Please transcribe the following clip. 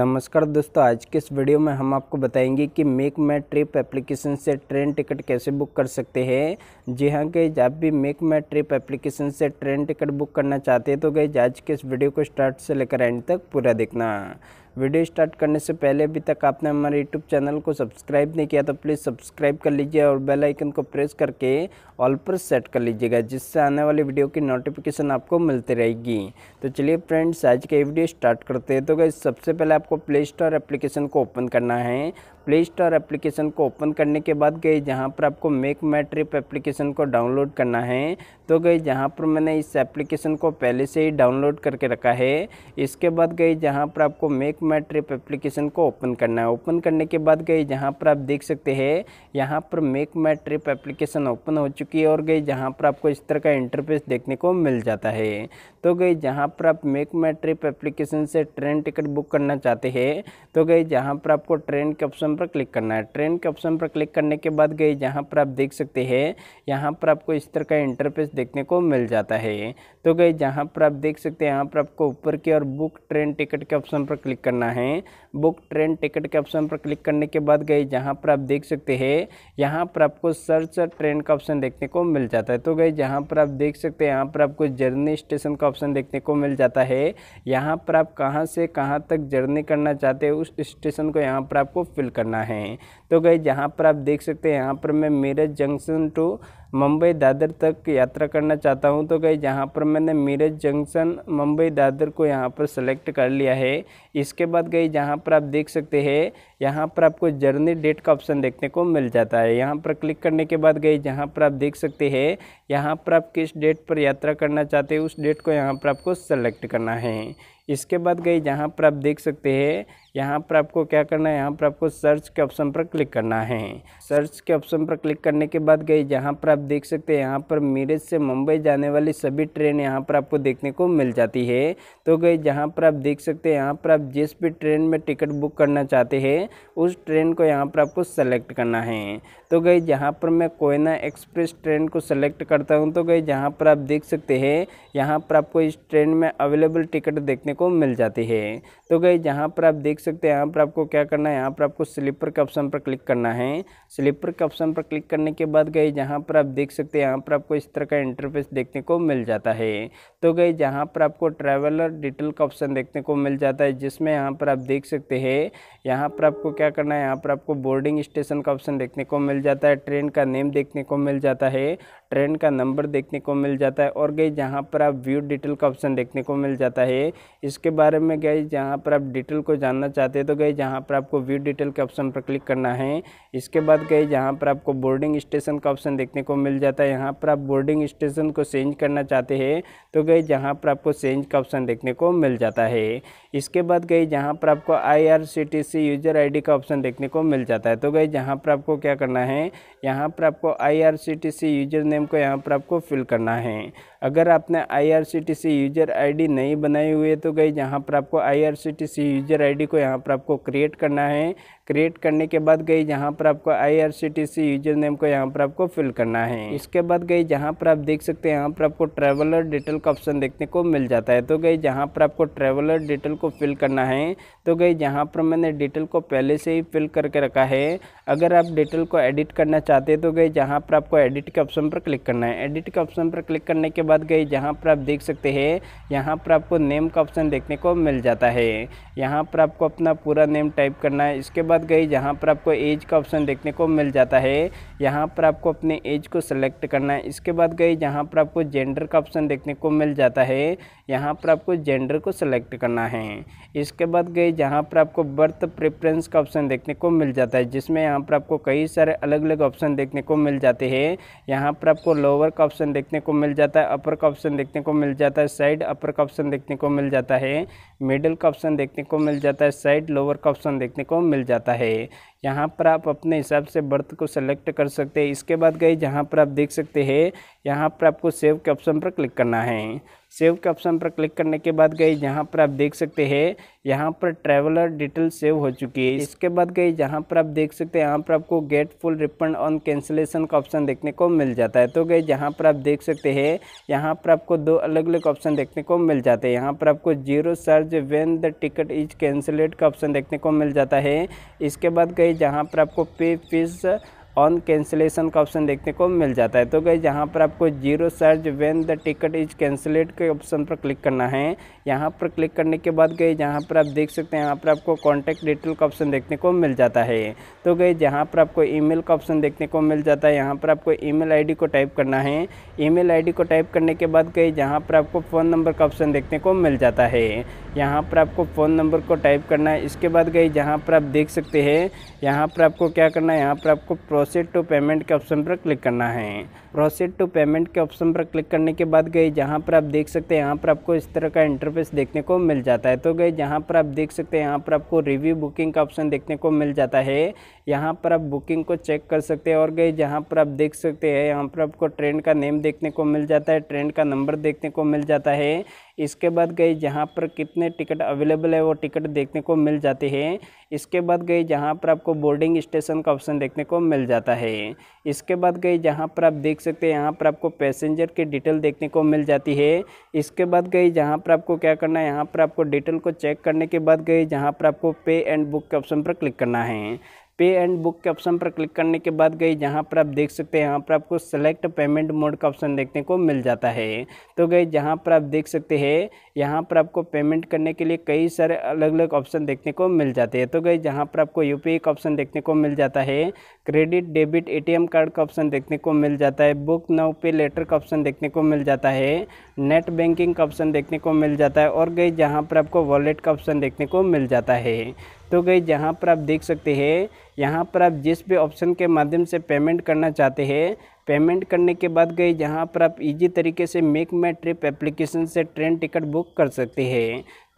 नमस्कार दोस्तों आज के इस वीडियो में हम आपको बताएंगे कि मेक माई ट्रिप एप्लीकेशन से ट्रेन टिकट कैसे बुक कर सकते हैं जी हाँ गई आप भी मेक माई ट्रिप एप्लीकेशन से ट्रेन टिकट बुक करना चाहते हैं तो गई आज के इस वीडियो को स्टार्ट से लेकर एंड तक पूरा देखना वीडियो स्टार्ट करने से पहले अभी तक आपने हमारे यूट्यूब चैनल को सब्सक्राइब नहीं किया तो प्लीज़ सब्सक्राइब कर लीजिए और बेल आइकन को प्रेस करके ऑल पर सेट कर लीजिएगा जिससे आने वाली वीडियो की नोटिफिकेशन आपको मिलती रहेगी तो चलिए फ्रेंड्स आज का वीडियो स्टार्ट करते हैं तो गई सबसे पहले आपको प्ले स्टोर एप्लीकेशन को ओपन करना है प्ले स्टोर एप्लीकेशन को ओपन करने के बाद गई जहाँ पर आपको मेक माई ट्रिप एप्लीकेशन को डाउनलोड करना है तो गई जहाँ पर मैंने इस एप्लीकेशन को पहले से ही डाउनलोड करके रखा है इसके बाद गई जहाँ पर आपको मेक माई ट्रिप एप्लीकेशन को ओपन करना है ओपन करने के बाद गई जहाँ पर आप देख सकते हैं यहाँ पर मेक माई ट्रिप एप्लीकेशन ओपन हो चुकी है और गई जहाँ पर आपको इस तरह का इंटरफेस देखने को मिल जाता है तो गई जहाँ पर आप मेक माई ट्रिप एप्लीकेशन से ट्रेन टिकट बुक करना चाहते हैं तो गई जहाँ पर आपको ट्रेन के ऑप्शन ऑप्शन पर क्लिक करना है ट्रेन के ऑप्शन पर क्लिक करने के बाद गए जहाँ पर आप देख सकते हैं यहाँ पर आपको इस तरह का इंटरफेस देखने को मिल जाता है तो गए जहाँ पर आप देख सकते हैं यहाँ पर आपको ऊपर की और बुक ट्रेन टिकट के ऑप्शन पर क्लिक करना है बुक ट्रेन टिकट के ऑप्शन पर क्लिक करने के बाद गए जहाँ पर आप देख सकते हैं यहाँ पर आपको सर्च ट्रेन का ऑप्शन देखने को मिल जाता है तो गए जहाँ पर आप देख सकते हैं यहाँ पर आपको जर्नी स्टेशन का ऑप्शन देखने को मिल जाता है यहाँ पर आप कहाँ से कहाँ तक जर्नी करना चाहते हैं उस स्टेशन को यहाँ पर आपको फिल कर करना है तो गई जहाँ पर आप देख सकते हैं यहाँ पर मैं मेरठ जंक्शन टू मुंबई दादर तक यात्रा करना चाहता हूँ तो गई जहाँ पर मैंने मीरज जंक्शन मुंबई दादर को यहाँ पर सेलेक्ट कर लिया है इसके बाद गई जहाँ पर आप देख सकते हैं यहाँ पर आपको जर्नी डेट का ऑप्शन देखने को मिल जाता है यहाँ पर क्लिक करने के बाद गई जहाँ पर आप देख सकते हैं यहाँ पर आप किस डेट पर यात्रा करना चाहते हैं उस डेट को यहाँ पर आपको सेलेक्ट करना है इसके बाद गई जहाँ पर आप देख सकते हैं यहाँ पर आपको क्या करना है यहाँ पर आपको सर्च के ऑप्शन पर क्लिक करना है सर्च के ऑप्शन पर क्लिक करने के बाद गई जहाँ पर आप आप देख सकते हैं यहाँ पर मीरज से मुंबई जाने वाली सभी ट्रेन यहाँ पर आपको देखने को मिल जाती है तो गई जहाँ पर आप देख सकते हैं यहाँ पर आप जिस भी ट्रेन में टिकट बुक करना चाहते हैं उस ट्रेन को यहाँ पर आपको सेलेक्ट करना है तो गई जहाँ पर मैं कोयना एक्सप्रेस ट्रेन को सेलेक्ट करता हूँ तो गई जहाँ पर आप देख सकते हैं यहाँ पर आपको इस ट्रेन में अवेलेबल टिकट देखने को मिल जाती है तो गई जहाँ पर आप देख सकते हैं यहाँ पर आपको क्या करना है यहाँ पर आपको स्लीपर के ऑप्शन पर क्लिक करना है स्लीपर के ऑप्शन पर क्लिक करने के बाद गई जहाँ पर आप देख सकते हैं यहाँ पर आपको इस तरह का इंटरफेस देखने को मिल जाता है तो गई जहाँ पर आपको ट्रैवलर डिटेल का ऑप्शन देखने को मिल जाता है जिसमें यहाँ पर आप देख सकते हैं यहाँ पर आपको क्या करना है यहाँ पर आपको बोर्डिंग स्टेशन का ऑप्शन देखने को मिल जाता है ट्रेन का नेम देखने को मिल जाता है ट्रेन का नंबर देखने को मिल जाता है और गई जहाँ पर आप व्यू डिटेल का ऑप्शन देखने को मिल जाता है इसके बारे में गई जहाँ पर आप डिटेल को जानना चाहते हैं तो गए जहाँ पर आपको व्यू डिटेल के ऑप्शन पर क्लिक करना है इसके बाद गई जहाँ पर आपको बोर्डिंग स्टेशन का ऑप्शन देखने को मिल जाता है यहाँ पर आप बोर्डिंग स्टेशन को चेंज करना चाहते हैं तो गई जहाँ पर आपको चेंज का ऑप्शन देखने को मिल जाता है इसके बाद गई जहाँ पर आपको आईआरसीटीसी यूजर आईडी का ऑप्शन देखने को मिल जाता है तो गई जहाँ पर आपको क्या करना है यहाँ पर आपको आईआरसीटीसी यूजर नेम को यहाँ पर आपको फिल करना है अगर आपने आईआरसीटीसी यूजर आईडी नहीं बनाई हुई है तो गई जहाँ पर आपको आईआरसीटीसी यूजर आईडी को यहाँ पर आपको क्रिएट करना है क्रिएट करने के बाद गई जहाँ पर आपको आईआरसीटीसी यूजर नेम को यहाँ पर आपको फिल करना है इसके बाद गई जहाँ पर आप देख सकते हैं यहाँ पर आपको ट्रैवलर डिटेल का ऑप्शन देखने को मिल जाता है तो गई जहाँ पर आपको ट्रैवलर डिटेल को फिल करना है तो गई जहाँ पर मैंने डिटेल को पहले से ही फिल करके रखा है अगर आप डिटेल को एडिट करना चाहते हैं तो गई जहाँ पर आपको एडिट के ऑप्शन पर क्लिक करना है एडिट के ऑप्शन पर क्लिक करने के बाद गई जहाँ पर आप देख सकते हैं यहाँ पर आपको नेम का ऑप्शन देखने को मिल जाता है यहाँ पर आपको अपना पूरा नेम टाइप करना है इसके बाद बाद गई जहाँ पर आपको एज का ऑप्शन देखने को मिल जाता है यहाँ पर आपको अपने एज को सिलेक्ट करना है इसके बाद गई जहाँ पर आपको जेंडर का ऑप्शन देखने को मिल जाता है यहाँ पर आपको जेंडर को सिलेक्ट करना है इसके बाद गई जहाँ पर आपको बर्थ प्रेफरेंस का ऑप्शन देखने को मिल जाता है जिसमें यहाँ पर आपको कई सारे अलग अलग ऑप्शन देखने को मिल जाते हैं यहाँ पर आपको लोअर का ऑप्शन देखने को मिल जाता है अपर का ऑप्शन देखने को मिल जाता है साइड अपर का ऑप्शन देखने को मिल जाता है मिडिल का ऑप्शन देखने को मिल जाता है साइड लोअर का ऑप्शन देखने को मिल जाता है जाता है यहाँ पर आप अपने हिसाब से बर्थ को सेलेक्ट कर सकते हैं इसके बाद गए जहाँ पर आप देख सकते हैं यहाँ पर आपको सेव के ऑप्शन पर क्लिक करना है सेव के ऑप्शन पर क्लिक करने के बाद गए जहाँ पर आप देख सकते हैं यहाँ पर ट्रैवलर डिटेल सेव हो चुकी है इसके बाद गए जहाँ पर आप देख सकते हैं यहाँ पर आपको get full refund on cancellation का ऑप्शन देखने को मिल जाता है तो गए जहाँ पर आप देख सकते हैं यहाँ पर आपको दो अलग अलग ऑप्शन देखने को मिल जाते हैं यहाँ पर आपको zero charge when the ticket is cancelled का ऑप्शन देखने को मिल जाता है इसके बाद गए जहाँ पर आपको पे फीस ऑन कैंसिलेशन का ऑप्शन देखने को मिल जाता है तो गई यहाँ पर आपको zero search when the ticket is cancelled के ऑप्शन पर क्लिक करना है यहाँ पर क्लिक करने के बाद गई जहाँ पर आप देख सकते हैं यहाँ पर आपको कॉन्टैक्ट डिटेल का ऑप्शन देखने को मिल जाता है तो गई जहाँ पर आपको ई का ऑप्शन देखने को मिल जाता है यहाँ पर आपको ई मेल को टाइप करना है ई मेल को टाइप करने के बाद गई जहाँ पर आपको फ़ोन नंबर का ऑप्शन देखने को मिल जाता है यहाँ पर आपको फ़ोन नंबर को टाइप करना है इसके बाद गई जहाँ पर आप देख सकते हैं यहाँ पर आपको क्या करना है यहाँ पर आपको प्रोसेस प्रोसीड टू पेमेंट के ऑप्शन पर क्लिक करना है प्रोसीड टू पेमेंट के ऑप्शन पर क्लिक करने के बाद गई जहाँ पर आप देख सकते हैं यहाँ पर आपको इस तरह का इंटरफेस देखने को मिल जाता है तो गई जहाँ पर आप देख सकते हैं यहाँ पर आपको रिव्यू बुकिंग का ऑप्शन देखने को मिल जाता है यहाँ पर आप बुकिंग को चेक कर सकते हैं और गई जहाँ पर आप देख सकते हैं यहाँ पर आपको ट्रेन का नेम देखने को मिल जाता है ट्रेन का नंबर देखने को मिल जाता है इसके बाद गई जहाँ पर कितने टिकट अवेलेबल है वो टिकट देखने को मिल जाते हैं इसके बाद गई जहाँ पर आपको बोर्डिंग स्टेशन का ऑप्शन देखने को मिल जाता है इसके बाद गई जहाँ पर आप देख सकते हैं यहाँ पर आपको पैसेंजर की डिटेल देखने को मिल जाती है इसके बाद गई जहाँ पर आपको क्या करना है यहाँ पर आपको डिटेल को चेक करने के बाद गई जहाँ पर आपको पे एंड बुक के ऑप्शन पर क्लिक करना है पे एंड बुक के ऑप्शन पर क्लिक करने के बाद गई जहाँ पर आप देख सकते हैं यहाँ पर आपको सेलेक्ट पेमेंट मोड का ऑप्शन देखने को मिल जाता है तो गई जहाँ पर आप देख सकते हैं यहाँ पर आपको पेमेंट करने के लिए कई सारे अलग अलग ऑप्शन देखने को मिल जाते हैं तो गई जहाँ पर आपको यू का ऑप्शन देखने को मिल जाता है क्रेडिट डेबिट ए कार्ड का ऑप्शन देखने को मिल जाता है बुक नाउ पे लेटर का ऑप्शन देखने को मिल जाता है नेट बैंकिंग का ऑप्शन देखने को मिल जाता है और गई जहाँ पर आपको वॉलेट का ऑप्शन देखने को मिल जाता है तो गई जहाँ पर आप देख सकते हैं यहाँ पर आप जिस भी ऑप्शन के माध्यम से पेमेंट करना चाहते हैं पेमेंट करने के बाद गए जहाँ पर आप इजी तरीके से मेक माई ट्रिप एप्लीकेशन से ट्रेन टिकट बुक कर सकते हैं